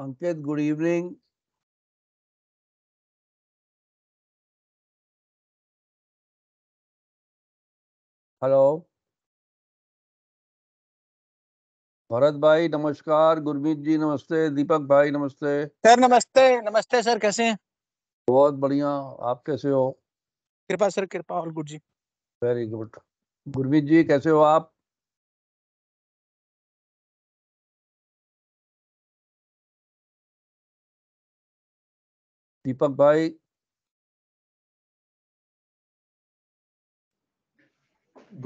Ankit, good evening. Hello Bharat भाई नमस्कार गुरमीत जी नमस्ते दीपक भाई नमस्ते सर नमस्ते नमस्ते सर कैसे हैं बहुत बढ़िया आप कैसे हो Kripa sir Kripa all good जी वेरी गुड गुरमीत जी कैसे हो आप दीपक भाई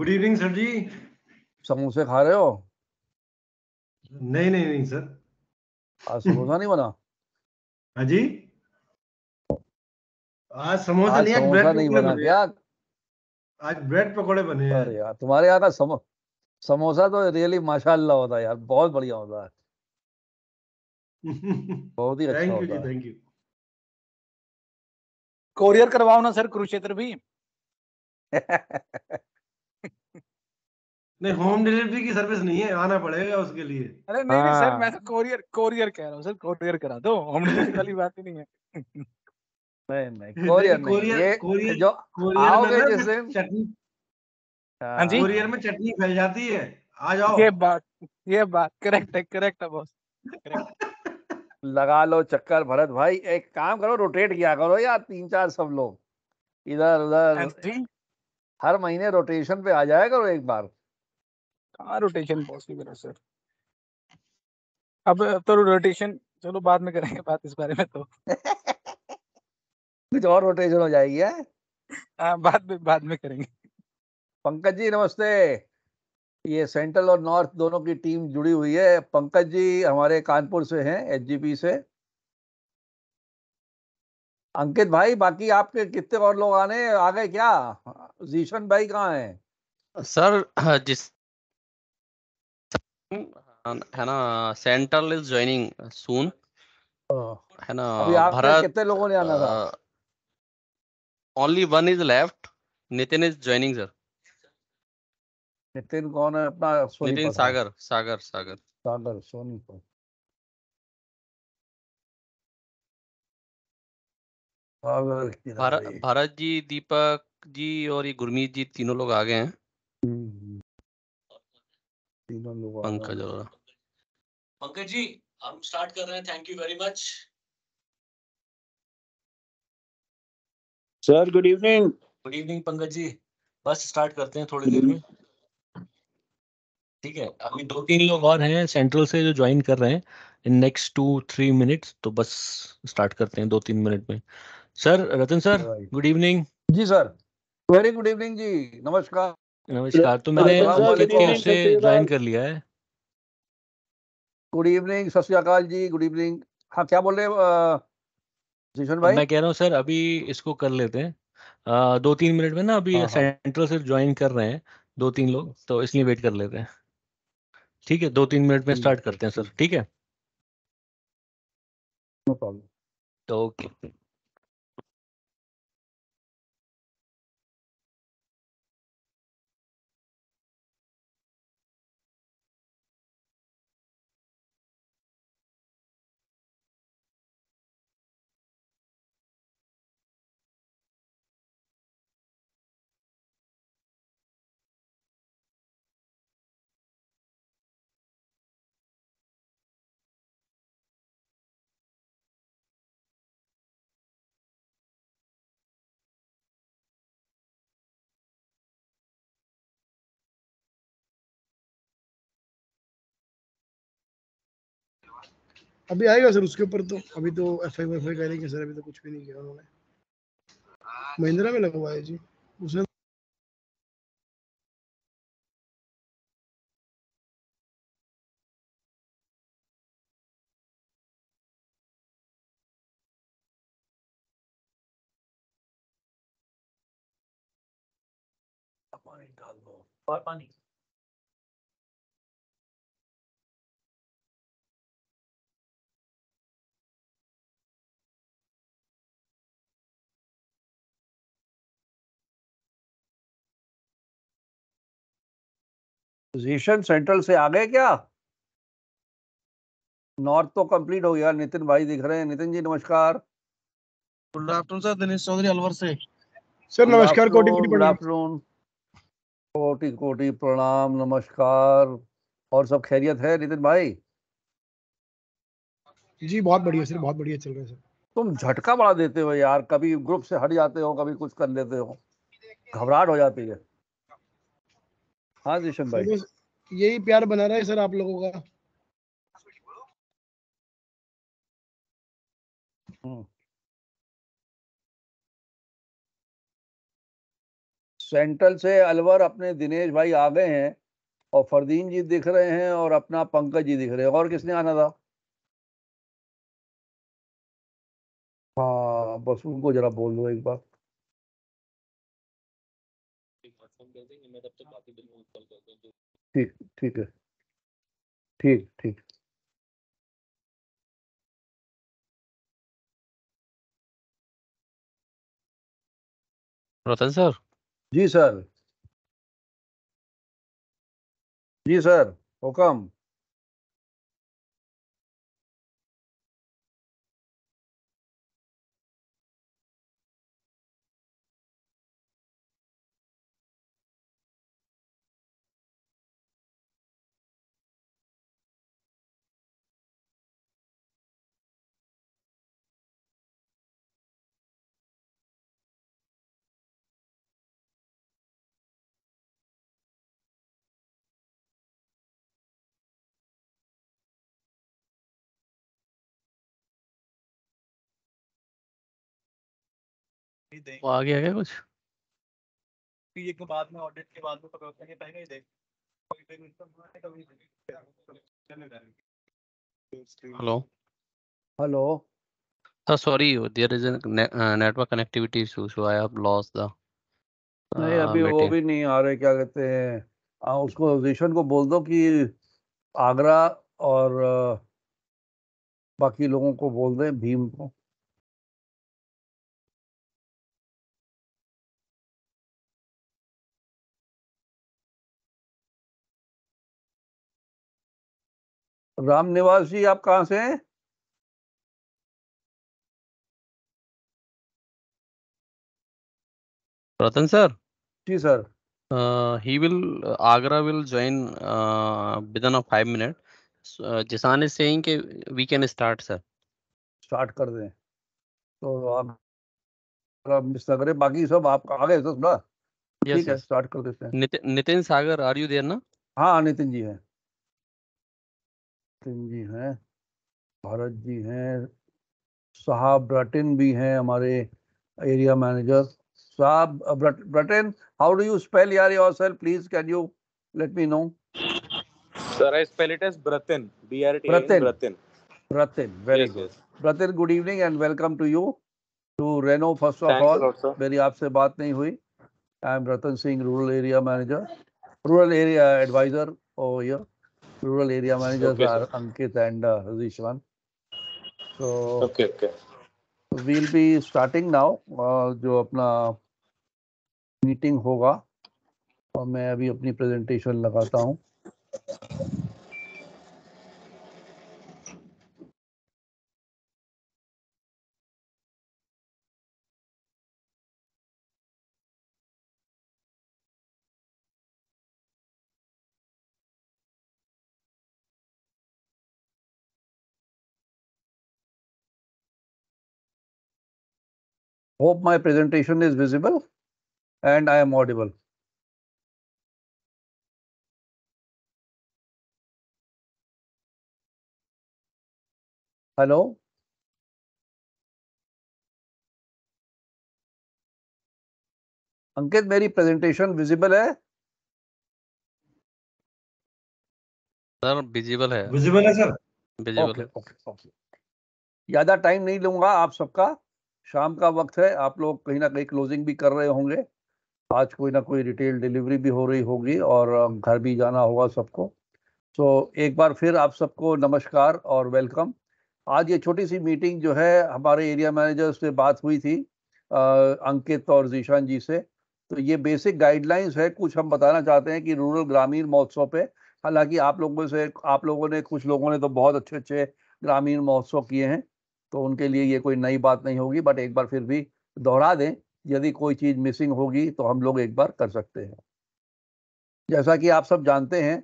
गुड इवनिंग सर जी समोसे खा रहे हो नहीं नहीं नहीं सर आज समोसा नहीं बना हाँ जी आज समोसा नहीं आज नहीं समोसा नहीं बना क्या आज ब्रेड पकोड़े बने हैं अरे यार तुम्हारे यहाँ का समो समोसा तो रियली माशाल्लाह होता है यार बहुत बढ़िया होता है बहुत ही अच्छा होता है थैंक यू कोरियर करवाओ ना सर कुरुक्षेत्र भी नहीं होम डिलीवरी की सर्विस नहीं है आना पड़ेगा उसके लिए अरे नहीं, नहीं सर मैं तो कोरियर कोरियर कह रहा हूँ सर कोरियर करा दो होम डिलीवरी वाली बात ही नहीं है नहीं नहीं कोरियर नहीं, कोरियर, ये कोरियर, जो कोरियर आओगे जैसे चटनी हाँ, हाँ जी कोरियर में चटनी फैल जाती है आ जाओ ये बात ये बात करेक्ट है करेक्ट है बॉस करेक्ट लगा लो चक्कर भरत भाई एक काम करो रोटेट किया करो यार तीन चार सब लोग इधर उधर हाँ हर महीने रोटेशन पे आ जाया करो एक बार कहाँ रोटेशन पॉसिबल है सर अब तो रोटेशन चलो बाद में करेंगे बात इस बारे में तो कुछ और रोटेशन हो जाएगी है आ, हाँ, बाद में बाद में करेंगे पंकज जी नमस्ते ये सेंट्रल और नॉर्थ दोनों की टीम जुड़ी हुई है पंकज जी हमारे कानपुर से हैं एचजीपी से अंकित भाई बाकी आपके कितने और लोग आने आ गए क्या जीशन भाई कहाँ हैं सर जिस है ना सेंट्रल इज ज्वाइनिंग सून है ना भरत कितने लोगों ने आना था only one is left Nitin is joining sir Nitin कौन है अपना नितिन सागर सागर सागर सागर सोनी भारत भारत जी दीपक जी और ये गुरमीत जी तीनों लोग आ गए हैं हम्म। तीनों लोग पंकज और पंकज जी हम स्टार्ट कर रहे हैं thank you very much sir good evening good evening Pankaj ji बस स्टार्ट करते हैं थोड़ी देर में ठीक है अभी दो तीन लोग और हैं सेंट्रल से जो ज्वाइन कर रहे हैं in next two three minutes तो बस स्टार्ट करते हैं दो तीन मिनट में sir Ratan sir good evening जी सर वेरी गुड इवनिंग जी नमस्कार नमस्कार तो मैंने से ज्वाइन कर लिया है गुड इवनिंग सत श्रीकाल जी गुड इवनिंग हाँ क्या बोल रहे जीशन भाई मैं कह रहा हूँ सर अभी इसको कर लेते हैं आ, दो तीन मिनट में ना अभी सेंट्रल हाँ, हाँ। से ज्वाइन कर रहे हैं दो तीन लोग तो इसलिए वेट कर लेते हैं ठीक है दो तीन मिनट में स्टार्ट हम्म। करते हैं सर ठीक है नो प्रॉब्लम तो ओके अभी आएगा सर उसके ऊपर तो अभी तो एफ आई वाई कह रहे हैं सर अभी तो कुछ भी नहीं किया उन्होंने महिंद्रा में लगा हुआ है जी उसने पानी पोजीशन सेंट्रल से आ गए क्या नॉर्थ तो कंप्लीट हो गया नितिन भाई दिख रहे हैं नितिन जी नमस्कार good afternoon sir Dinesh Chaudhary Alwar से सर नमस्कार कोटी कोटी गुड आफ्टरनून कोटि कोटि प्रणाम नमस्कार और सब खैरियत है नितिन भाई जी बहुत बढ़िया सर बहुत बढ़िया चल रहा है सर तुम झटका बड़ा देते हो यार कभी ग्रुप से हट जाते हो कभी कुछ कर लेते हो घबराहट हो जाती है हाँ जीशन भाई यही प्यार बना रहा है सर आप लोगों का हम्म। सेंट्रल से अलवर अपने दिनेश भाई आ गए हैं और फरदीन जी दिख रहे हैं और अपना पंकज जी दिख रहे हैं और किसने आना था हाँ बस उनको जरा बोल दो एक बार हाँ। ठीक ठीक है ठीक ठीक रतन सर जी सर जी सर हुकम वो आ गया क्या कुछ ये तो के बाद में ऑडिट के बाद में पकड़ते हैं पहले ही देख hello hello sir sorry there is a network connectivity issue so I have lost the नहीं अभी वो भी नहीं आ रहे क्या कहते हैं आ, हाँ, उसको रिशन को बोल दो कि आगरा और uh, बाकी लोगों को बोल दें भीम को राम निवास जी आप कहाँ से हैं रतन सर जी sir he will Agra will join with in five minute Jisan is saying कि we can start sir start कर दें तो आप मिस ना करें बाकी सब आप आ गए सर तो थोड़ा ठीक है स्टार्ट कर देते हैं Nitin Sagar are you there ना हाँ नितिन जी है मुस्लिम जी हैं भारत जी हैं साहब ब्रटिन भी हैं हमारे एरिया मैनेजर साहब Bratin how do you spell यार yourself please can you let me know sir I spell it as Bratin B R T Bratin Bratin Bratin very good Bratin good evening and welcome to you to Renault first of all मेरी आपसे बात नहीं हुई I am Ratan Singh rural area manager rural area advisor over here rural area managers okay, are Ankit and uh, Rishwan. So okay, okay. We'll be starting now. Uh, जो अपना meeting होगा और मैं अभी अपनी presentation लगाता हूँ Hope my presentation is visible and I am audible. Hello? अंकित मेरी प्रेजेंटेशन विजिबल है सर विजिबल है विजिबल है सर विजिबल है ओके ओके ज्यादा टाइम नहीं लूंगा आप सबका शाम का वक्त है आप लोग कहीं ना कहीं क्लोजिंग भी कर रहे होंगे आज कोई ना कोई रिटेल डिलीवरी भी हो रही होगी और घर भी जाना होगा सबको सो so, एक बार फिर आप सबको नमस्कार और वेलकम आज ये छोटी सी मीटिंग जो है हमारे एरिया मैनेजर से बात हुई थी आ, अंकित और जीशान जी से तो ये बेसिक गाइडलाइंस है कुछ हम बताना चाहते हैं कि रूरल ग्रामीण महोत्सव पे हालांकि आप लोगों से आप लोगों ने कुछ लोगों ने तो बहुत अच्छे अच्छे ग्रामीण महोत्सव किए हैं तो उनके लिए ये कोई नई बात नहीं होगी बट एक बार फिर भी दोहरा दें यदि कोई चीज़ मिसिंग होगी तो हम लोग एक बार कर सकते हैं जैसा कि आप सब जानते हैं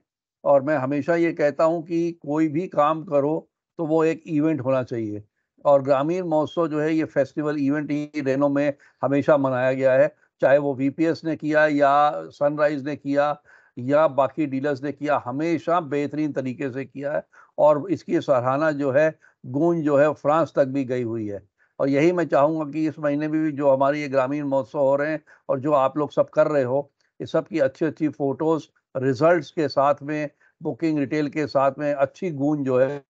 और मैं हमेशा ये कहता हूँ कि कोई भी काम करो तो वो एक इवेंट होना चाहिए और ग्रामीण महोत्सव जो है ये फेस्टिवल इवेंट ही रेनो में हमेशा मनाया गया है चाहे वो वी ने किया या सनराइज ने किया या बाकी डीलर्स ने किया हमेशा बेहतरीन तरीके से किया है और इसकी सराहना जो है गूंज जो है फ्रांस तक भी गई हुई है और यही मैं चाहूँगा कि इस महीने में भी जो हमारे ये ग्रामीण महोत्सव हो रहे हैं और जो आप लोग सब कर रहे हो ये सब की अच्छी अच्छी फोटोज रिजल्ट्स के साथ में बुकिंग रिटेल के साथ में अच्छी गूंज जो है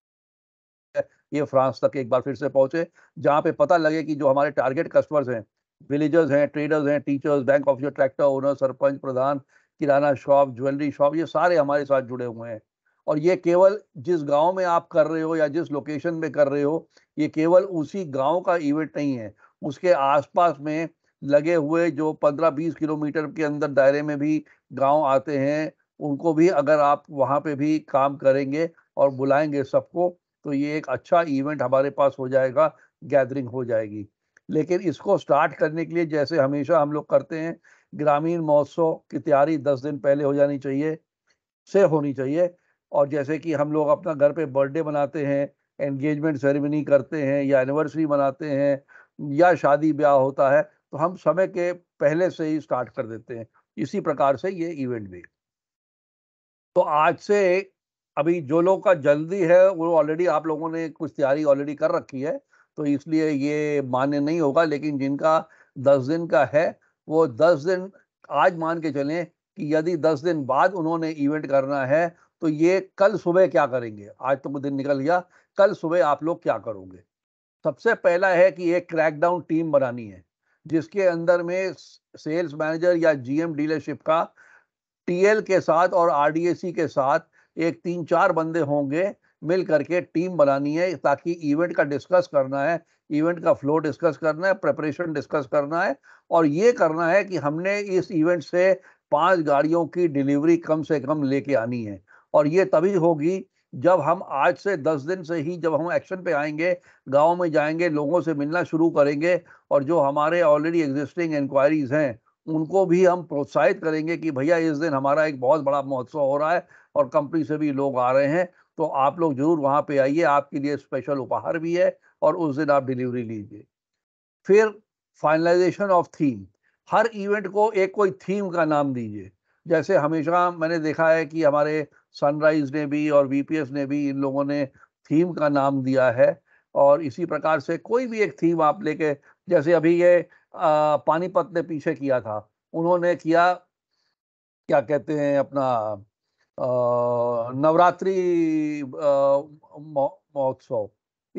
ये फ्रांस तक एक बार फिर से पहुंचे जहाँ पे पता लगे कि जो हमारे टारगेट कस्टमर्स हैं विलेजर्स हैं ट्रेडर्स हैं teachers bank officer tractor owner sarpanch प्रधान किराना शॉप ज्वेलरी शॉप ये सारे हमारे साथ जुड़े हुए हैं और ये केवल जिस गांव में आप कर रहे हो या जिस लोकेशन में कर रहे हो ये केवल उसी गांव का इवेंट नहीं है उसके आसपास में लगे हुए जो 15-20 किलोमीटर के अंदर दायरे में भी गांव आते हैं उनको भी अगर आप वहां पे भी काम करेंगे और बुलाएंगे सबको तो ये एक अच्छा इवेंट हमारे पास हो जाएगा गैदरिंग हो जाएगी लेकिन इसको स्टार्ट करने के लिए जैसे हमेशा हम लोग करते हैं ग्रामीण महोत्सव की तैयारी दस दिन पहले हो जानी चाहिए से होनी चाहिए और जैसे कि हम लोग अपना घर पे बर्थडे मनाते हैं एंगेजमेंट सेरेमनी करते हैं या एनिवर्सरी मनाते हैं या शादी ब्याह होता है तो हम समय के पहले से ही स्टार्ट कर देते हैं इसी प्रकार से ये इवेंट भी तो आज से अभी जो लोग का जल्दी है वो ऑलरेडी आप लोगों ने कुछ तैयारी ऑलरेडी कर रखी है तो इसलिए ये मान्य नहीं होगा लेकिन जिनका दस दिन का है वो दस दिन आज मान के चलें कि यदि दस दिन बाद उन्होंने इवेंट करना है तो ये कल सुबह क्या करेंगे आज तो दिन निकल गया कल सुबह आप लोग क्या करोगे सबसे पहला है कि एक क्रैकडाउन टीम बनानी है जिसके अंदर में सेल्स मैनेजर या जीएम डीलरशिप का टीएल के साथ और आरडीएसी के साथ एक तीन चार बंदे होंगे मिल करके टीम बनानी है ताकि इवेंट का डिस्कस करना है इवेंट का फ्लो डिस्कस करना है प्रेपरेशन डिस्कस करना है और ये करना है कि हमने इस इवेंट से पांच गाड़ियों की डिलीवरी कम से कम लेके आनी है और ये तभी होगी जब हम आज से दस दिन से ही जब हम एक्शन पे आएंगे गांव में जाएंगे लोगों से मिलना शुरू करेंगे और जो हमारे ऑलरेडी एग्जिस्टिंग इंक्वायरीज हैं उनको भी हम प्रोत्साहित करेंगे कि भैया इस दिन हमारा एक बहुत बड़ा महोत्सव हो रहा है और कंपनी से भी लोग आ रहे हैं तो आप लोग जरूर वहाँ पे आइए आपके लिए स्पेशल उपहार भी है और उस दिन आप डिलीवरी लीजिए फिर फाइनलाइजेशन ऑफ थीम हर इवेंट को एक कोई थीम का नाम दीजिए जैसे हमेशा मैंने देखा है कि हमारे सनराइज ने भी और वीपीएफ ने भी इन लोगों ने थीम का नाम दिया है और इसी प्रकार से कोई भी एक थीम आप लेके जैसे अभी ये पानीपत ने पीछे किया था उन्होंने किया क्या कहते हैं अपना नवरात्रि महोत्सव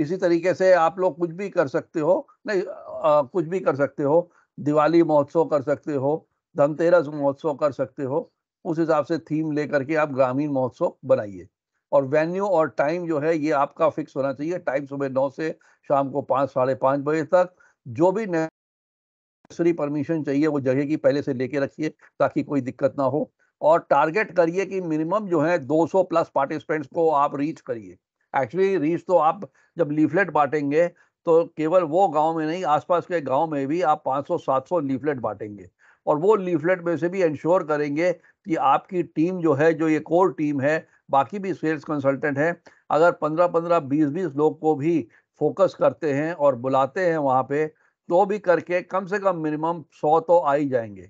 इसी तरीके से आप लोग कुछ भी कर सकते हो नहीं आ, कुछ भी कर सकते हो दिवाली महोत्सव कर सकते हो धनतेरस महोत्सव कर सकते हो उस हिसाब से थीम लेकर के आप ग्रामीण महोत्सव बनाइए और वेन्यू और टाइम जो है ये आपका फिक्स होना चाहिए टाइम सुबह नौ से शाम को पाँच साढ़े पाँच बजे तक जो भी नेसरी परमिशन चाहिए वो जगह की पहले से लेके रखिए ताकि कोई दिक्कत ना हो और टारगेट करिए कि मिनिमम जो है 200 प्लस पार्टिसिपेंट्स को आप रीच करिए एक्चुअली रीच तो आप जब लीफलेट बांटेंगे तो केवल वो गांव में नहीं आसपास के गांव में भी आप 500-700 लीफलेट बांटेंगे और वो लीफलेट में से भी इंश्योर करेंगे कि आपकी टीम जो है जो ये कोर टीम है बाकी भी सेल्स कंसल्टेंट हैं अगर पंद्रह पंद्रह बीस बीस लोग को भी फोकस करते हैं और बुलाते हैं वहाँ पे तो भी करके कम से कम मिनिमम सौ तो आ ही जाएंगे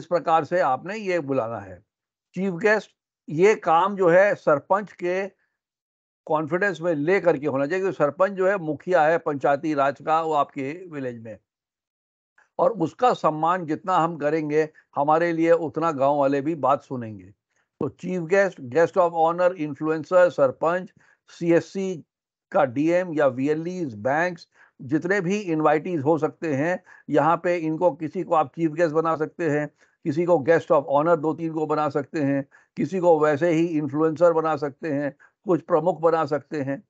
इस प्रकार से आपने ये बुलाना है चीफ गेस्ट ये काम जो है सरपंच के कॉन्फिडेंस में ले करके होना चाहिए क्योंकि सरपंच जो है मुखिया है पंचायती राज का वो आपके विलेज में और उसका सम्मान जितना हम करेंगे हमारे लिए उतना गांव वाले भी बात सुनेंगे तो chief guest guest of honour influencer sarpanch CSC का डीएम या वी बैंक्स जितने भी इनवाइटीज हो सकते हैं यहाँ पे इनको किसी को आप चीफ गेस्ट बना सकते हैं किसी को गेस्ट ऑफ ऑनर दो तीन को बना सकते हैं किसी को वैसे ही इन्फ्लुएंसर बना सकते हैं कुछ प्रमुख बना सकते हैं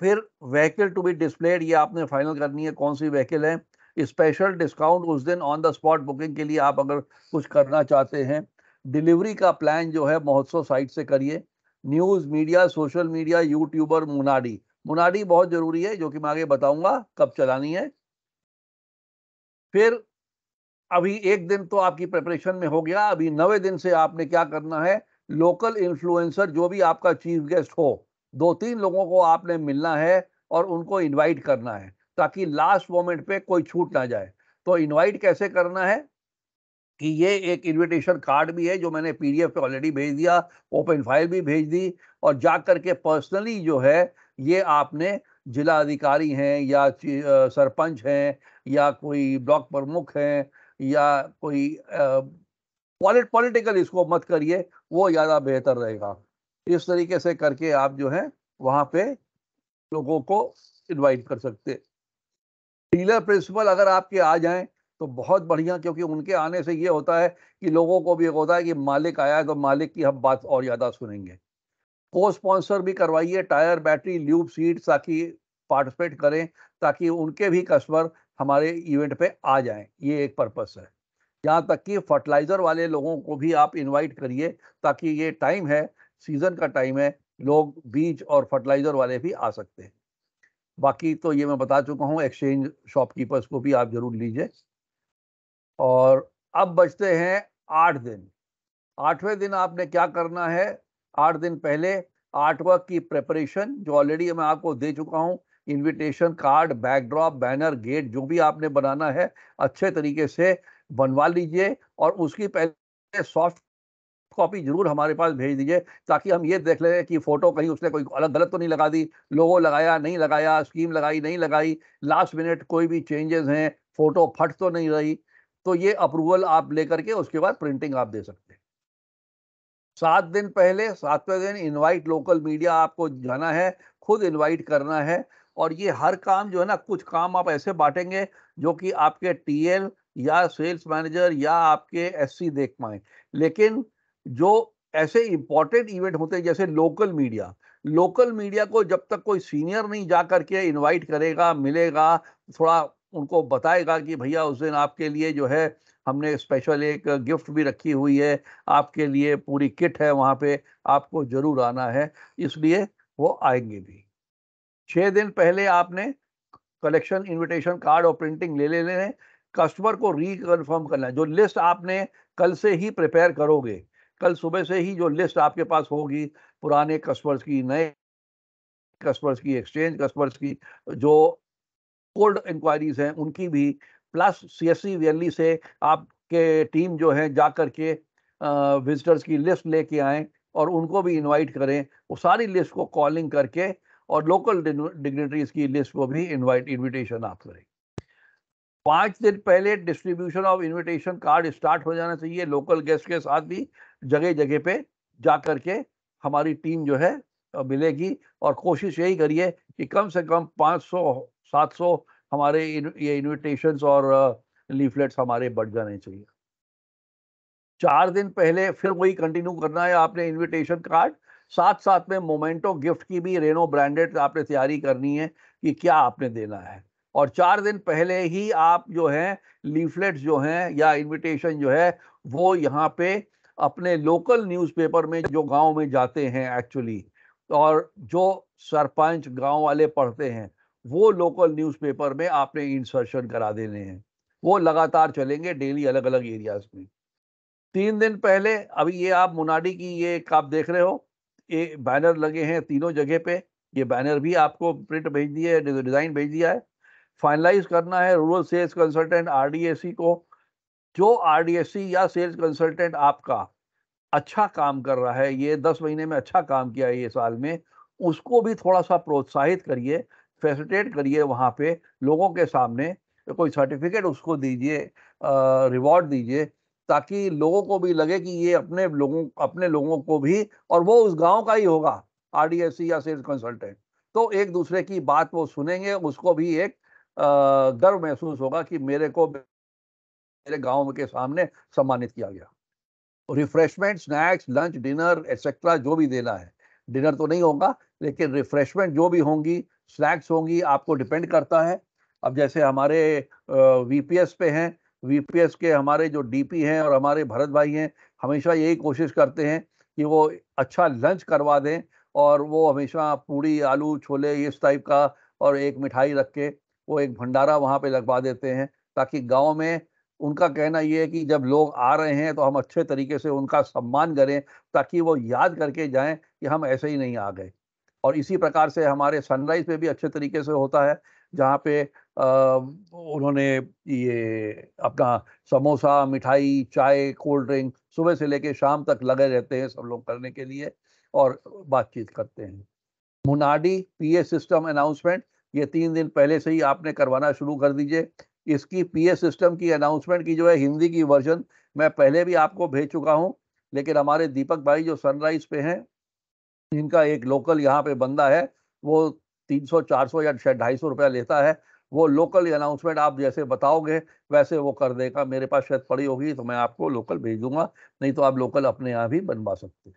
फिर व्हीकल टू बी डिस्प्लेड ये आपने फाइनल करनी है कौन सी व्हीकल है स्पेशल डिस्काउंट उस दिन ऑन द स्पॉट बुकिंग के लिए आप अगर कुछ करना चाहते हैं डिलीवरी का प्लान जो है महोत्सव साइट से करिए news media social media YouTuber मुनाडी मुनाडी बहुत ज़रूरी है जो कि मैं आगे बताऊंगा कब चलानी है फिर अभी एक दिन तो आपकी प्रिपरेशन में हो गया अभी नवे दिन से आपने क्या करना है लोकल इन्फ्लुएंसर जो भी आपका चीफ गेस्ट हो दो तीन लोगों को आपने मिलना है और उनको इनवाइट करना है ताकि लास्ट मोमेंट पे कोई छूट ना जाए तो इनवाइट कैसे करना है कि ये एक इनविटेशन कार्ड भी है जो मैंने पीडीएफ पे ऑलरेडी भेज दिया ओपन फाइल भी भेज दी और जा करके पर्सनली जो है ये आपने जिला अधिकारी हैं या सरपंच हैं या कोई ब्लॉक प्रमुख हैं या कोई पॉलिट पॉलिटिकल इसको मत करिए वो ज़्यादा बेहतर रहेगा इस तरीके से करके आप जो है वहाँ पे लोगों को इनवाइट कर सकते डीलर प्रिंसिपल अगर आपके आ जाएं तो बहुत बढ़िया क्योंकि उनके आने से ये होता है कि लोगों को भी होता है कि मालिक आया तो मालिक की हम बात और ज़्यादा सुनेंगे को स्पॉन्सर भी करवाइए टायर बैटरी ल्यूब सीट ताकि पार्टिसिपेट करें ताकि उनके भी कस्टमर हमारे इवेंट पे आ जाएं ये एक पर्पस है यहाँ तक कि फर्टिलाइज़र वाले लोगों को भी आप इन्वाइट करिए ताकि ये टाइम है सीज़न का टाइम है लोग बीज और फर्टिलाइज़र वाले भी आ सकते हैं बाकी तो ये मैं बता चुका हूँ एक्सचेंज शॉपकीपर्स को भी आप जरूर लीजिए और अब बचते हैं आठ दिन आठवें दिन आपने क्या करना है आठ दिन पहले आर्टवर्क की प्रेपरेशन जो ऑलरेडी मैं आपको दे चुका हूँ invitation card backdrop banner gate जो भी आपने बनाना है अच्छे तरीके से बनवा लीजिए और उसकी पहले सॉफ्ट कॉपी जरूर हमारे पास भेज दीजिए ताकि हम ये देख लें कि फ़ोटो कहीं उसने कोई अलग गलत तो नहीं लगा दी लोगो लगाया नहीं लगाया स्कीम लगाई नहीं लगाई लास्ट मिनट कोई भी चेंजेस हैं फ़ोटो फट तो नहीं रही तो ये अप्रूवल आप लेकर के उसके बाद प्रिंटिंग आप दे सकते हैं सात दिन पहले सातवें दिन इनवाइट लोकल मीडिया आपको जाना है खुद इनवाइट करना है और ये हर काम जो है ना कुछ काम आप ऐसे बांटेंगे जो कि आपके टीएल या सेल्स मैनेजर या आपके एससी देख पाए लेकिन जो ऐसे इंपॉर्टेंट इवेंट होते हैं जैसे लोकल मीडिया लोकल मीडिया को जब तक कोई सीनियर नहीं जा करके इनवाइट करेगा मिलेगा थोड़ा उनको बताएगा कि भैया उस दिन आपके लिए जो है हमने स्पेशल एक गिफ्ट भी रखी हुई है आपके लिए पूरी किट है वहाँ पे आपको जरूर आना है इसलिए वो आएंगे भी छः दिन पहले आपने कलेक्शन इनविटेशन कार्ड और प्रिंटिंग ले लेने ले, कस्टमर को रिकन्फर्म करना है जो लिस्ट आपने कल से ही प्रिपेयर करोगे कल सुबह से ही जो लिस्ट आपके पास होगी पुराने कस्टमर्स की नए कस्टमर्स की एक्सचेंज कस्टमर्स की जो कोल्ड इंक्वायरीज हैं उनकी भी प्लस सी एस सी वैली से आपके टीम जो है जा कर के विजिटर्स की लिस्ट लेके आएँ और उनको भी इनवाइट करें वो सारी लिस्ट को कॉलिंग करके और लोकल डिग्नेटरीज की लिस्ट को भी इनवाइट इनविटेशन आप करें पांच दिन पहले distribution of invitation card start हो जाना चाहिए लोकल गेस्ट के साथ भी जगह जगह पे जा करके हमारी टीम जो है मिलेगी और कोशिश यही करिए कि कम से कम 500 700 हमारे इन, ये इन्विटेशन और लीफलेट्स हमारे बढ़ जाने चाहिए चार दिन पहले फिर वही कंटिन्यू करना है आपने इनविटेशन कार्ड साथ साथ में मोमेंटो गिफ्ट की भी रेनो ब्रांडेड आपने तैयारी करनी है कि क्या आपने देना है और चार दिन पहले ही आप जो हैं लीफलेट्स जो हैं या इनविटेशन जो है वो यहाँ पे अपने लोकल न्यूज़पेपर में जो गांव में जाते हैं एक्चुअली और जो सरपंच गांव वाले पढ़ते हैं वो लोकल न्यूज़पेपर में आपने इंसर्शन करा देने हैं वो लगातार चलेंगे डेली अलग अलग एरियाज में तीन दिन पहले अभी ये आप मुनाडी की ये आप देख रहे हो ये बैनर लगे हैं तीनों जगह पे ये बैनर भी आपको प्रिंट भेज दिए डिज़ाइन भेज दिया है फाइनलाइज करना है रूरल सेल्स कंसल्टेंट आर को जो आर या सेल्स कंसल्टेंट आपका अच्छा काम कर रहा है ये दस महीने में अच्छा काम किया है ये साल में उसको भी थोड़ा सा प्रोत्साहित करिए फैसिलिटेट करिए वहाँ पे लोगों के सामने कोई सर्टिफिकेट उसको दीजिए रिवॉर्ड दीजिए ताकि लोगों को भी लगे कि ये अपने लोगों अपने लोगों को भी और वो उस गांव का ही होगा आर या सेल्स कंसल्टेंट तो एक दूसरे की बात वो सुनेंगे उसको भी एक गर्व महसूस होगा कि मेरे को मेरे गांव के सामने सम्मानित किया गया refreshment snacks lunch dinner etcetera जो भी देना है डिनर तो नहीं होगा लेकिन रिफ्रेशमेंट जो भी होंगी स्नैक्स होंगी आपको डिपेंड करता है अब जैसे हमारे वीपीएस पे हैं वीपीएस के हमारे जो डीपी हैं और हमारे भरत भाई हैं हमेशा यही कोशिश करते हैं कि वो अच्छा लंच करवा दें और वो हमेशा पूड़ी आलू छोले इस टाइप का और एक मिठाई रख के वो एक भंडारा वहाँ पे लगवा देते हैं ताकि गांव में उनका कहना ये है कि जब लोग आ रहे हैं तो हम अच्छे तरीके से उनका सम्मान करें ताकि वो याद करके जाएं कि हम ऐसे ही नहीं आ गए और इसी प्रकार से हमारे सनराइज पे भी अच्छे तरीके से होता है जहाँ पे आ, उन्होंने ये अपना समोसा मिठाई चाय कोल्ड ड्रिंक सुबह से लेके शाम तक लगे रहते हैं सब लोग करने के लिए और बातचीत करते हैं मुनाडी पीए सिस्टम अनाउंसमेंट ये तीन दिन पहले से ही आपने करवाना शुरू कर दीजिए इसकी पीए सिस्टम की अनाउंसमेंट की जो है हिंदी की वर्जन मैं पहले भी आपको भेज चुका हूँ लेकिन हमारे दीपक भाई जो सनराइज पे हैं इनका एक लोकल यहाँ पे बंदा है वो 300 400 या शायद ढाई सौ रुपया लेता है वो लोकल अनाउंसमेंट आप जैसे बताओगे वैसे वो कर देगा मेरे पास शायद पड़ी होगी तो मैं आपको लोकल भेज दूंगा नहीं तो आप लोकल अपने यहाँ भी बनवा सकते हैं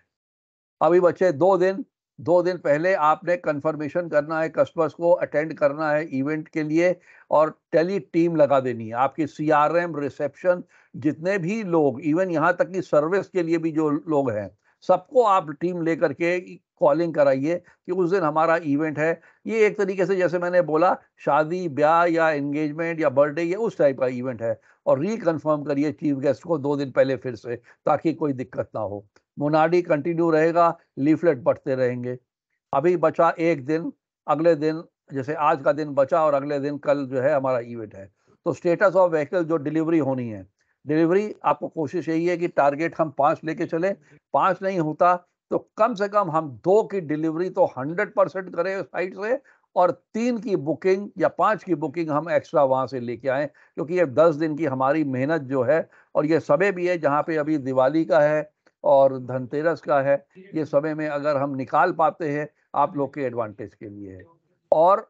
अभी बच्चे दो दिन दो दिन पहले आपने कंफर्मेशन करना है कस्टमर्स को अटेंड करना है इवेंट के लिए और टेली टीम लगा देनी है आपकी सीआरएम रिसेप्शन जितने भी लोग इवन यहाँ तक कि सर्विस के लिए भी जो लोग हैं सबको आप टीम लेकर के कॉलिंग कराइए कि उस दिन हमारा इवेंट है ये एक तरीके से जैसे मैंने बोला शादी ब्याह या एंगेजमेंट या बर्थडे ये उस टाइप का इवेंट है और रीकन्फर्म करिए चीफ गेस्ट को दो दिन पहले फिर से ताकि कोई दिक्कत ना हो मुनाडी कंटिन्यू रहेगा लीफलेट बढ़ते रहेंगे अभी बचा एक दिन अगले दिन जैसे आज का दिन बचा और अगले दिन कल जो है हमारा इवेंट है तो स्टेटस ऑफ व्हीकल जो डिलीवरी होनी है डिलीवरी आपको कोशिश यही है कि टारगेट हम पाँच लेके चले पाँच नहीं होता तो कम से कम हम दो की डिलीवरी तो हंड्रेड परसेंट करें साइड से और तीन की बुकिंग या पाँच की बुकिंग हम एक्स्ट्रा वहाँ से लेके आए क्योंकि ये दस दिन की हमारी मेहनत जो है और ये समय भी है जहाँ पे अभी दिवाली का है और धनतेरस का है ये समय में अगर हम निकाल पाते हैं आप लोग के एडवांटेज के लिए है और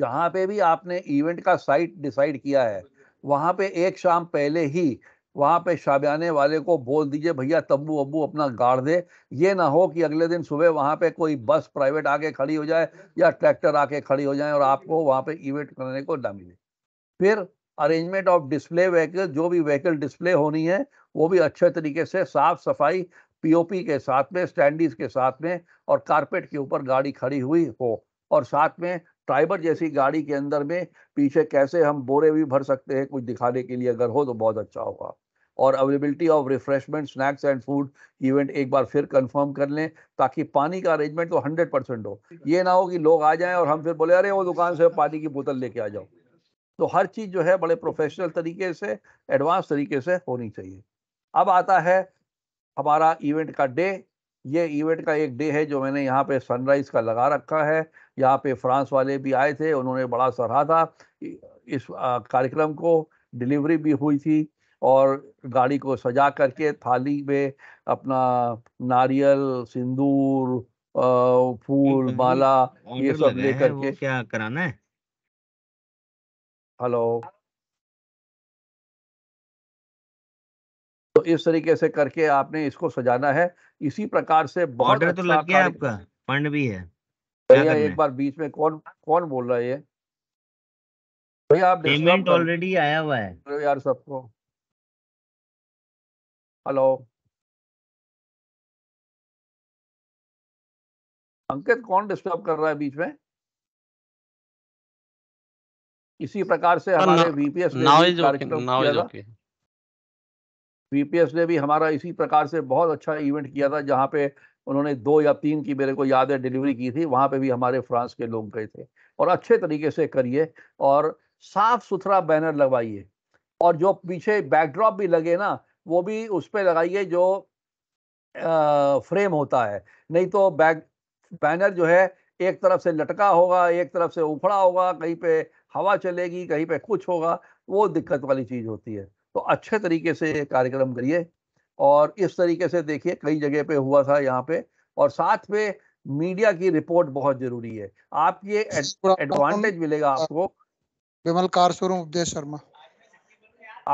जहाँ पे भी आपने इवेंट का साइट डिसाइड किया है वहाँ पे एक शाम पहले ही वहाँ पे शाबियाने वाले को बोल दीजिए भैया तब्बू अब्बू अपना गाड़ दे ये ना हो कि अगले दिन सुबह वहाँ पे कोई बस प्राइवेट आके खड़ी हो जाए या ट्रैक्टर आके खड़ी हो जाए और आपको वहाँ पे इवेंट करने को ना मिले फिर अरेंजमेंट ऑफ डिस्प्ले व्हीकल जो भी व्हीकल डिस्प्ले होनी है वो भी अच्छे तरीके से साफ सफाई पीओपी के साथ में स्टैंडीज के साथ में और कारपेट के ऊपर गाड़ी खड़ी हुई हो और साथ में ट्राइबर जैसी गाड़ी के अंदर में पीछे कैसे हम बोरे भी भर सकते हैं कुछ दिखाने के लिए अगर हो तो बहुत अच्छा होगा और availability of refreshment snacks and food event एक बार फिर कंफर्म कर लें ताकि पानी का अरेंजमेंट तो 100 परसेंट हो ये ना हो कि लोग आ जाएं और हम फिर बोले अरे वो दुकान से पानी की बोतल लेके आ जाओ तो हर चीज जो है बड़े प्रोफेशनल तरीके से एडवांस तरीके से होनी चाहिए अब आता है हमारा इवेंट का डे ये इवेंट का एक डे है जो मैंने यहाँ पे सनराइज का लगा रखा है यहाँ पे फ्रांस वाले भी आए थे उन्होंने बड़ा सराहा था इस कार्यक्रम को डिलीवरी भी हुई थी और गाड़ी को सजा करके थाली में अपना नारियल सिंदूर फूल हम्म, हम्म। माला ये सब लेकर के क्या कराना है हेलो तो इस तरीके से करके आपने इसको सजाना है इसी प्रकार से बहुत तो अच्छा लग गया आपका फंड भी है भैया एक बार बीच में कौन कौन बोल रहा है ये भैया आप पेमेंट ऑलरेडी आया हुआ है यार सबको हेलो अंकित कौन डिस्टर्ब कर रहा है बीच में इसी प्रकार से हमारे वीपीएस ने वीपीएस ने भी हमारा इसी प्रकार से बहुत अच्छा इवेंट किया था जहाँ पे उन्होंने दो या तीन की मेरे को याद है डिलीवरी की थी वहाँ पे भी हमारे फ्रांस के लोग गए थे और अच्छे तरीके से करिए और साफ सुथरा बैनर लगवाइए और जो पीछे बैकड्रॉप भी लगे ना वो भी उस पर लगाइए जो आ, फ्रेम होता है नहीं तो बैक बैनर जो है एक तरफ से लटका होगा एक तरफ से उखड़ा होगा कहीं पे हवा चलेगी कहीं पे कुछ होगा वो दिक्कत वाली चीज़ होती है तो अच्छे तरीके से कार्यक्रम करिए और इस तरीके से देखिए कई जगह पे हुआ था यहाँ पे और साथ में मीडिया की रिपोर्ट बहुत जरूरी है आप ये एडवांटेज मिलेगा आपको विमल कार शोरूम उपदेश शर्मा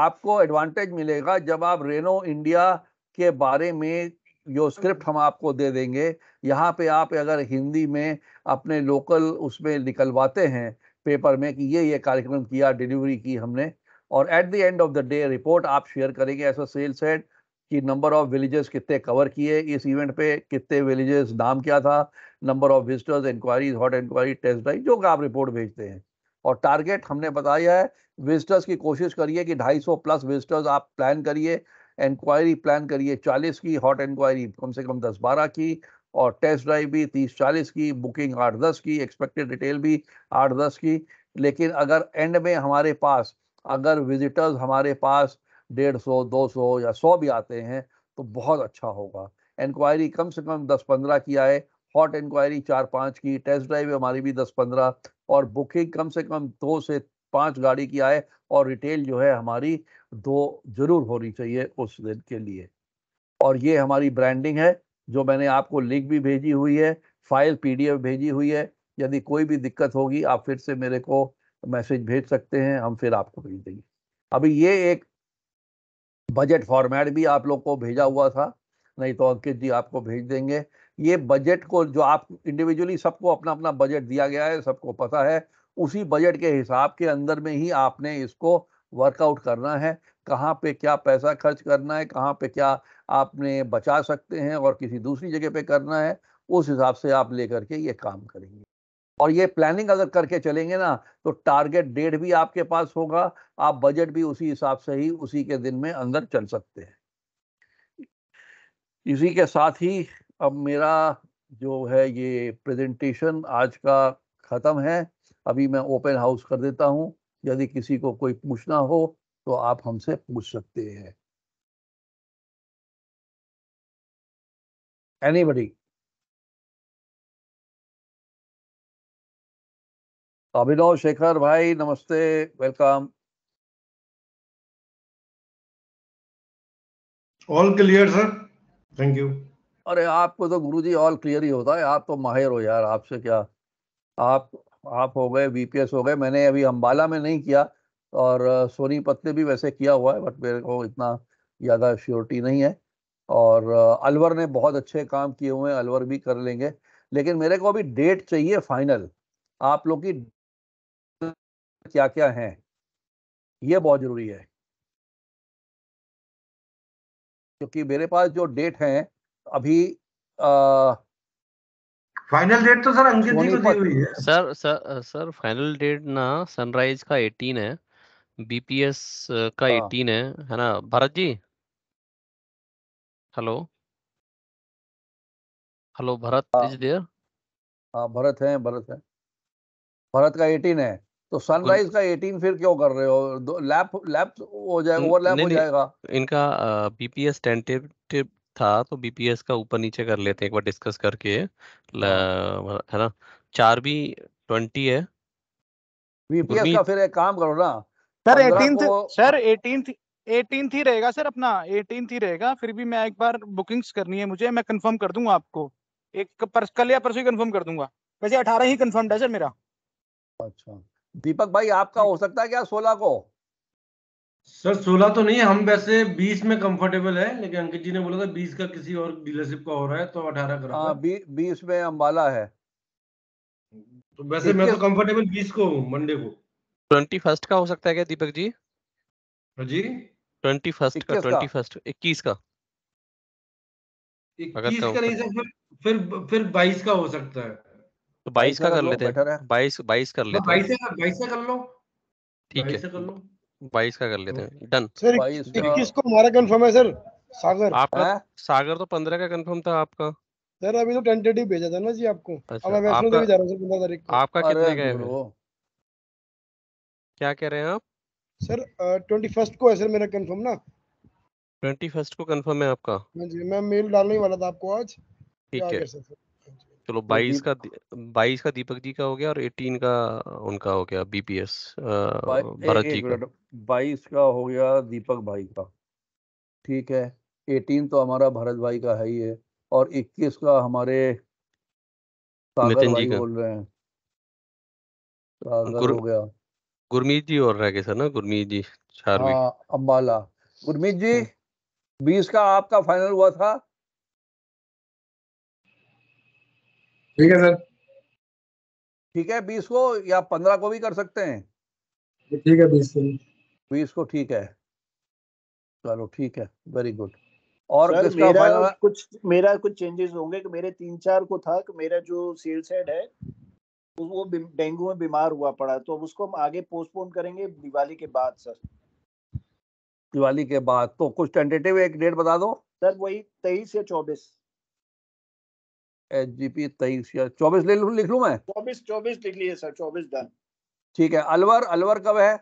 आपको एडवांटेज मिलेगा जब आप रेनो इंडिया के बारे में जो स्क्रिप्ट हम आपको दे देंगे यहाँ पे आप अगर हिंदी में अपने लोकल उसमें निकलवाते हैं पेपर में कि ये ये कार्यक्रम किया डिलीवरी की हमने और at the end of the day report आप शेयर करेंगे ऐसा सेल्स हेड कि नंबर ऑफ विलेजेस कितने कवर किए इस इवेंट पे कितने विलेजेस नाम क्या था number of visitors inquiries hot inquiry test drive जो आप रिपोर्ट भेजते हैं और टारगेट हमने बताया है विजिटर्स की कोशिश करिए कि 250 प्लस विजिटर्स आप प्लान करिए इंक्वायरी प्लान करिए 40 की हॉट इंक्वायरी कम से कम 10 12 की और टेस्ट ड्राइव भी तीस चालीस की बुकिंग आठ दस की एक्सपेक्टेड डिटेल भी आठ दस की लेकिन अगर एंड में हमारे पास अगर विजिटर्स हमारे पास डेढ़ सौ दो सौ या सौ भी आते हैं तो बहुत अच्छा होगा इंक्वायरी कम से कम दस पंद्रह की आए हॉट इंक्वायरी चार पाँच की टेस्ट ड्राइव हमारी भी दस पंद्रह और बुकिंग कम से कम दो से पाँच गाड़ी की आए और रिटेल जो है हमारी दो जरूर होनी चाहिए उस दिन के लिए और ये हमारी ब्रांडिंग है जो मैंने आपको लिंक भी भेजी हुई है फाइल पीडीएफ भेजी हुई है यदि कोई भी दिक्कत होगी आप फिर से मेरे को मैसेज भेज सकते हैं हम फिर आपको भेज देंगे अभी ये एक बजट फॉर्मेट भी आप लोग को भेजा हुआ था नहीं तो अंकित जी आपको भेज देंगे ये बजट को जो आप इंडिविजुअली सबको अपना अपना बजट दिया गया है सबको पता है उसी बजट के हिसाब के अंदर में ही आपने इसको वर्कआउट करना है कहाँ पे क्या पैसा खर्च करना है कहाँ पे क्या आपने बचा सकते हैं और किसी दूसरी जगह पे करना है उस हिसाब से आप लेकर के ये काम करेंगे और ये प्लानिंग अगर करके चलेंगे ना तो टारगेट डेट भी आपके पास होगा आप बजट भी उसी हिसाब से ही उसी के दिन में अंदर चल सकते हैं इसी के साथ ही अब मेरा जो है ये प्रेजेंटेशन आज का ख़त्म है अभी मैं ओपन हाउस कर देता हूँ यदि किसी को कोई पूछना हो तो आप हमसे पूछ सकते हैं एनीबडी अभिनव शेखर भाई नमस्ते welcome all clear sir thank you अरे आपको तो गुरुजी ऑल क्लियर ही होता है आप तो माहिर हो यार आपसे क्या आप आप हो गए बीपीएस हो गए मैंने अभी अम्बाला में नहीं किया और सोनीपत ने भी वैसे किया हुआ है बट मेरे को इतना ज़्यादा श्योरिटी नहीं है और अलवर ने बहुत अच्छे काम किए हुए हैं अलवर भी कर लेंगे लेकिन मेरे को अभी डेट चाहिए फाइनल आप लोग की क्या क्या है ये बहुत ज़रूरी है क्योंकि मेरे पास जो डेट हैं अभी आ, फाइनल डेट तो सर अंकित जी को दी हुई है sir sir sir final date ना सनराइज का 18 है बीपीएस का 18 हाँ। है है ना Bharat ji hello hello Bharat is there हां भरत है भरत है भरत का 18 है तो सनराइज का 18 फिर क्यों कर रहे हो लैप लैप हो जाएगा ओवरलैप हो जाएगा इनका बीपीएस टेंटेटिव था तो बीपीएस का ऊपर नीचे कर लेते हैं एक बार डिस्कस करके हाँ। है ना चार भी ट्वेंटी है बीपीएस का फिर एक काम करो ना sir eighteen sir eighteen eighteen ही रहेगा सर अपना एटीन ही रहेगा फिर भी मैं एक बार बुकिंग्स करनी है मुझे मैं कंफर्म कर दूंगा आपको एक पर, कल या परसों कंफर्म कर दूंगा वैसे अठारह ही कंफर्म है सर मेरा अच्छा दीपक भाई आपका हो सकता है क्या सोलह को सर सोलह तो नहीं हम वैसे बीस में कंफर्टेबल है लेकिन अंकित जी ने बोला था बीस का किसी और डीलरशिप का हो रहा है तो अठारह कर हाँ, बीस में अम्बाला है तो वैसे मैं तो कंफर्टेबल बीस को हूँ मंडे को ट्वेंटी फर्स्ट का हो सकता है क्या दीपक जी हाँ जी ट्वेंटी फर्स्ट का ट्वेंटी फर्स्ट इक्कीस का इक्कीस का नहीं सर फिर फिर बाईस का हो सकता है तो बाईस का कर तो लेते हैं बाईस बाईस कर लेते हैं बाईस से कर लो ठीक है कर लो बाईस का कर लेते हैं डन हम्म। सर इक्कीस को हमारा कंफर्म है सर सागर आपका हाँ? सागर तो पंद्रह का कंफर्म था आपका सर अभी तो टेंटेटिव भेजा था ना जी आपको अच्छा, अब मैं वैष्णो देवी जा रहा हूँ सर पंद्रह तारीख को आपका कितने का है क्या कह रहे हैं आप सर ट्वेंटी फर्स्ट को है सर मेरा कंफर्म ना ट्वेंटी फर्स्ट को कंफर्म है आपका हाँ जी मैं मेल डालने वाला था आपको आज ठीक है चलो तो बाईस का बाईस का दीपक जी का हो गया और एटीन का उनका हो गया बीपीएस भरत जी का बाईस का हो गया दीपक भाई का ठीक है एटीन तो हमारा भरत भाई का है ही है और इक्कीस का हमारे सागर भाई बोल रहे हैं सागर गुर, हो गया गुरमीत जी और रह गए सर ना गुरमीत जी चार हाँ, अम्बाला गुरमीत जी हम्म। बीस का आपका फाइनल हुआ था ठीक है सर ठीक है बीस को या पंद्रह को भी कर सकते हैं ठीक है बीस को बीस को ठीक है चलो ठीक है वेरी गुड और मेरा कुछ मेरा कुछ चेंजेस होंगे कि मेरे तीन चार को था कि मेरा जो सेल्स हेड है वो डेंगू में बीमार हुआ पड़ा तो अब उसको हम आगे पोस्टपोन करेंगे दिवाली के बाद सर दिवाली के बाद तो कुछ टेंटेटिव एक डेट बता दो सर वही तेईस या चौबीस एच जी पी तेईस या चौबीस ले लिख लू मैं चौबीस चौबीस लिख लिए सर चौबीस डन ठीक है अलवर अलवर कब है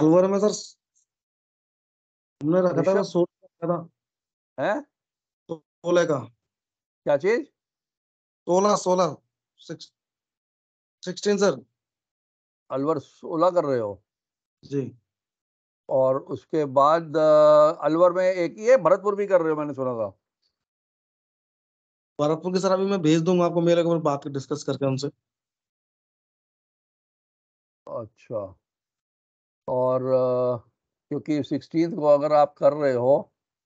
अलवर में सर हमने रखा था सोलह का है सोलह का क्या चीज सोलह सोलह सिक्सटीन सर अलवर सोलह कर रहे हो जी और उसके बाद अलवर में एक ये भरतपुर भी कर रहे हो मैंने सुना था भरतपुर के सर अभी मैं भेज दूंगा आपको मेरे को बात डिस्कस करके उनसे अच्छा और क्योंकि सिक्सटीन को अगर आप कर रहे हो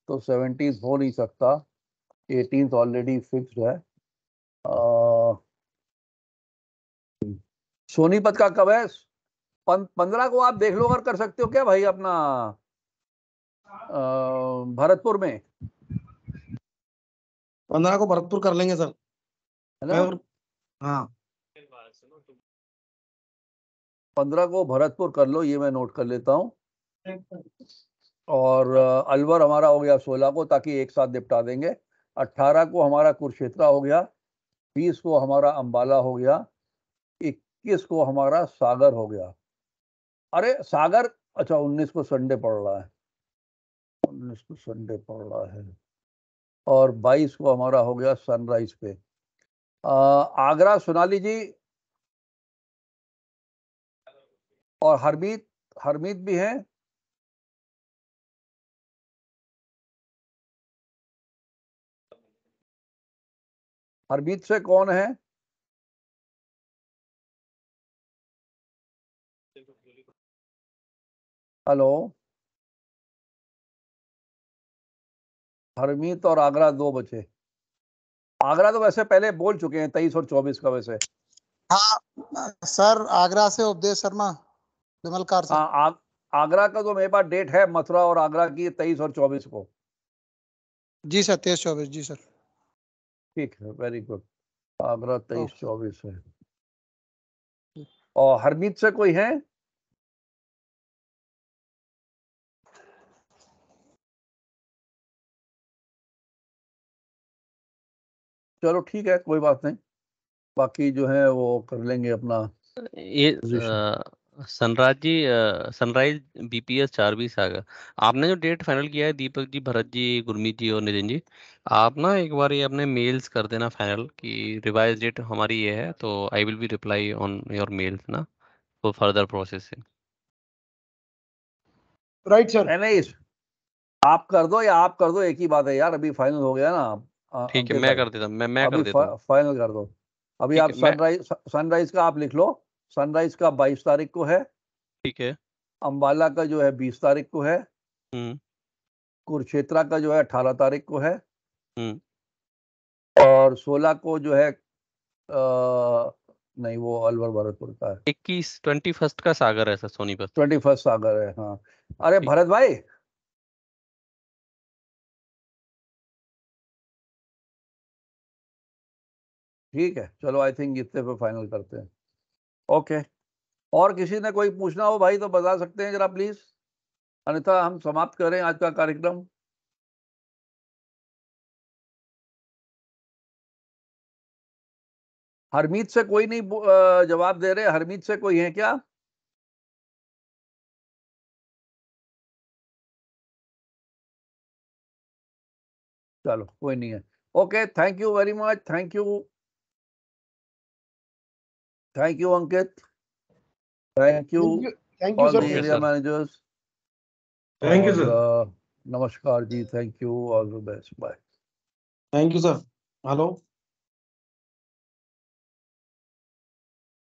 तो सेवनटीन हो नहीं सकता एटीन ऑलरेडी फिक्स्ड है सोनीपत का कब है पंद्रह को आप देख लो अगर कर सकते हो क्या भाई अपना भरतपुर में पंद्रह को भरतपुर कर लेंगे सर हाँ पंद्रह को भरतपुर कर लो ये मैं नोट कर लेता हूँ और अलवर हमारा हो गया सोलह को ताकि एक साथ निपटा देंगे अट्ठारह को हमारा कुरुक्षेत्र हो गया बीस को हमारा अम्बाला हो गया इक्कीस को हमारा सागर हो गया अरे सागर अच्छा उन्नीस को संडे पड़ रहा है उन्नीस को संडे पड़ रहा है और बाईस को हमारा हो गया सनराइज पे आ, आगरा सोनाली जी और हरमीत हरमीत भी हैं हरमीत से कौन है हेलो हरमीत और आगरा दो बचे आगरा तो वैसे पहले बोल चुके हैं तेईस और चौबीस का वैसे हाँ सर आगरा से उपदेश शर्मा से हाँ आगरा का तो मेरे पास डेट है मथुरा और आगरा की तेईस और चौबीस को जी सर तेईस चौबीस जी सर ठीक है वेरी गुड आगरा तेईस चौबीस है और हरमीत से कोई है चलो ठीक है कोई बात नहीं बाकी जो है वो कर लेंगे अपना ये सनराज जी सनराइज बीपीएस चार बीस आएगा आपने जो डेट फाइनल किया है दीपक जी भरत जी गुरमीत जी और नितिन जी आप ना एक बार ये अपने मेल्स कर देना फाइनल कि रिवाइज डेट हमारी ये है तो I will be reply on your mails ना for further processing right sir नहीं आप कर दो या आप कर दो एक ही बात है यार अभी फाइनल हो गया ना ठीक है मैं कर देता मैं मैं कर देता फाइनल कर दो अभी आप सनराइज सनराइज का आप लिख लो सनराइज का बाईस तारीख को है ठीक है अम्बाला का जो है बीस तारीख को है हम्म। कुरुक्षेत्रा का जो है अठारह तारीख को है हम्म। और सोलह को जो है आ, नहीं वो अलवर भरतपुर का है इक्कीस ट्वेंटी फर्स्ट का सागर है sir Sonipat twenty first Sagar है हाँ अरे भरत भाई ठीक है चलो आई थिंक इतने पे फाइनल करते हैं ओके और किसी ने कोई पूछना हो भाई तो बता सकते हैं जरा प्लीज अन्यथा हम समाप्त करें आज का कार्यक्रम हरमीत से कोई नहीं जवाब दे रहे हरमीत से कोई है क्या चलो कोई नहीं है okay thank you very much thank you Thank you, Ankit. Thank you. Thank you, thank you all sir. the area managers. Thank all, you, sir. Uh, Namaskar ji. Thank you. All the best. Bye. Thank you, sir. Hello.